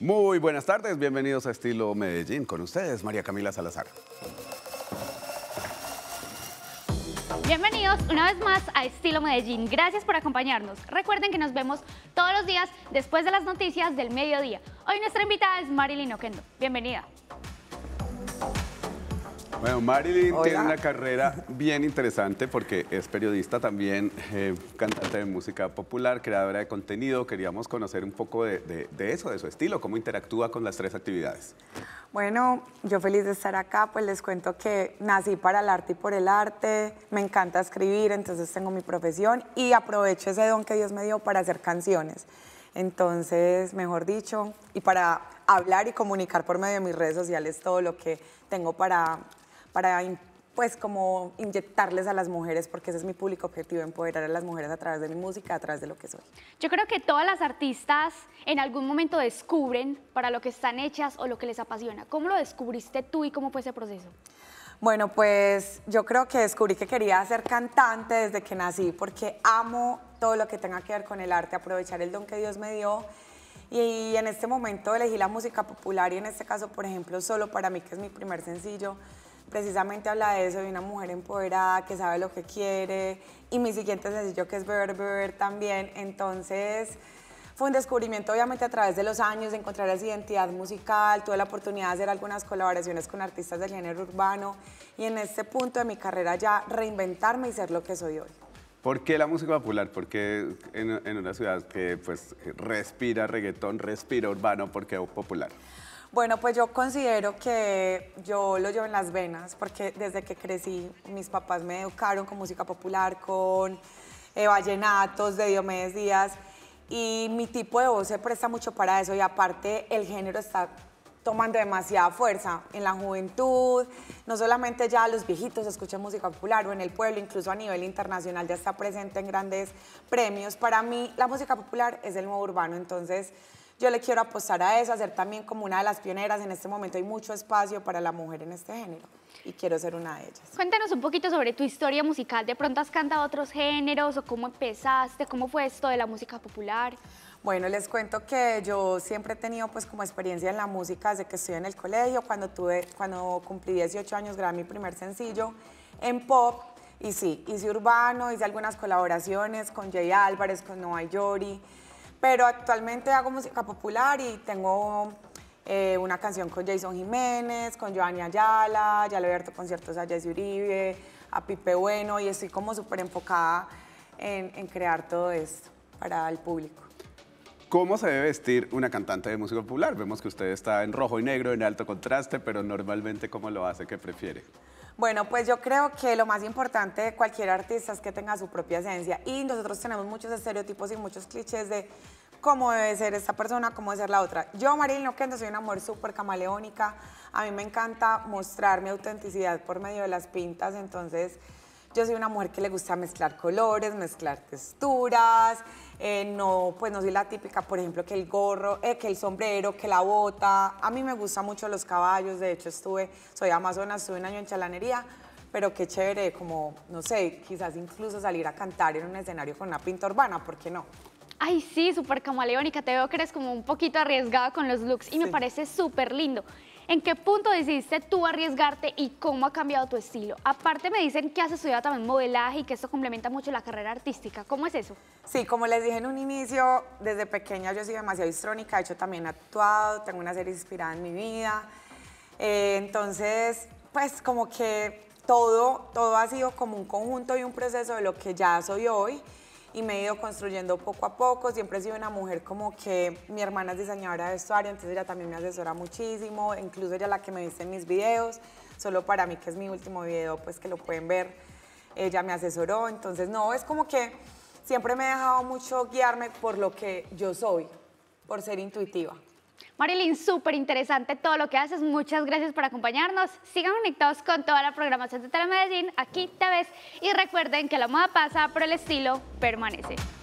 Muy buenas tardes, bienvenidos a Estilo Medellín. Con ustedes, María Camila Salazar. Bienvenidos una vez más a Estilo Medellín. Gracias por acompañarnos. Recuerden que nos vemos todos los días después de las noticias del mediodía. Hoy nuestra invitada es Marilyn Oquendo. Bienvenida. Bueno, Marilyn tiene una carrera bien interesante porque es periodista también, eh, cantante de música popular, creadora de contenido. Queríamos conocer un poco de, eso, de su estilo, cómo interactúa con las tres actividades. Bueno, yo feliz de estar acá, pues les cuento que nací para el arte y por el arte, me encanta escribir, entonces tengo mi profesión y aprovecho ese don que Dios me dio para hacer canciones. Entonces, mejor dicho, y para hablar y comunicar por medio de mis redes sociales todo lo que tengo para para pues como inyectarles a las mujeres, porque ese es mi público objetivo, empoderar a las mujeres a través de mi música, a través de lo que soy. Yo creo que todas las artistas en algún momento descubren para lo que están hechas o lo que les apasiona. ¿Cómo lo descubriste tú y cómo fue ese proceso? Bueno, pues yo creo que descubrí que quería ser cantante desde que nací, porque amo todo lo que tenga que ver con el arte, aprovechar el don que Dios me dio. Y en este momento elegí la música popular y en este caso, por ejemplo, solo para mí, que es mi primer sencillo, precisamente habla de eso, de una mujer empoderada que sabe lo que quiere. Y mi siguiente sencillo que es Beber, Beber también. Entonces fue un descubrimiento obviamente a través de los años, de encontrar esa identidad musical, tuve la oportunidad de hacer algunas colaboraciones con artistas del género urbano y en este punto de mi carrera ya reinventarme y ser lo que soy hoy. ¿Por qué la música popular? Porque en, en una ciudad que pues respira reggaetón, respira urbano, porque es popular? Bueno, pues yo considero que yo lo llevo en las venas, porque desde que crecí mis papás me educaron con música popular, con eh, vallenatos de Diomedes Díaz, y mi tipo de voz se presta mucho para eso, y aparte el género está tomando demasiada fuerza en la juventud, no solamente ya los viejitos escuchan música popular o en el pueblo, incluso a nivel internacional ya está presente en grandes premios. Para mí la música popular es el nuevo urbano, entonces yo le quiero apostar a eso, a ser también como una de las pioneras. En este momento hay mucho espacio para la mujer en este género y quiero ser una de ellas. Cuéntanos un poquito sobre tu historia musical. ¿De pronto has cantado otros géneros o cómo empezaste? ¿Cómo fue esto de la música popular? Bueno, les cuento que yo siempre he tenido pues como experiencia en la música desde que estoy en el colegio, cuando, tuve, cuando cumplí 18 años grabé mi primer sencillo en pop y sí, hice urbano, hice algunas colaboraciones con Jay Álvarez, con Noah Yori, pero actualmente hago música popular y tengo eh, una canción con Jason Jiménez, con Joanny Ayala, ya le he abierto conciertos a Jesse Uribe, a Pipe Bueno y estoy como súper enfocada en, en crear todo esto para el público. ¿Cómo se debe vestir una cantante de música popular? Vemos que usted está en rojo y negro, en alto contraste, pero normalmente ¿cómo lo hace? ¿Qué prefiere? Bueno, pues yo creo que lo más importante de cualquier artista es que tenga su propia esencia y nosotros tenemos muchos estereotipos y muchos clichés de cómo debe ser esta persona, cómo debe ser la otra. Yo, Marilyn Loquendo, soy una mujer súper camaleónica. A mí me encanta mostrar mi autenticidad por medio de las pintas, entonces yo soy una mujer que le gusta mezclar colores, mezclar texturas. Eh, no, pues no soy la típica, por ejemplo, que el gorro, eh, que el sombrero, que la bota. A mí me gustan mucho los caballos. De hecho, estuve, soy amazona, estuve un año en chalanería. Pero qué chévere, como, no sé, quizás incluso salir a cantar en un escenario con una pinta urbana, ¿por qué no? Ay, sí, súper camaleónica. Te veo que eres como un poquito arriesgada con los looks y me parece súper lindo. ¿En qué punto decidiste tú arriesgarte y cómo ha cambiado tu estilo? Aparte me dicen que has estudiado también modelaje y que esto complementa mucho la carrera artística. ¿Cómo es eso? Sí, como les dije en un inicio, desde pequeña yo soy demasiado histrónica, de hecho también he actuado, tengo una serie inspirada en mi vida. Eh, entonces, pues como que todo, todo ha sido como un conjunto y un proceso de lo que ya soy hoy y me he ido construyendo poco a poco. Siempre he sido una mujer como que mi hermana es diseñadora de vestuario, entonces ella también me asesora muchísimo, incluso ella la que me viste en mis videos, solo para mí que es mi último video, pues que lo pueden ver, ella me asesoró, entonces no, es como que siempre me he dejado mucho guiarme por lo que yo soy, por ser intuitiva. Marilyn, súper interesante todo lo que haces. Muchas gracias por acompañarnos. Sigan conectados con toda la programación de Telemedellín. Aquí te ves. Y recuerden que la moda pasa, pero el estilo permanece.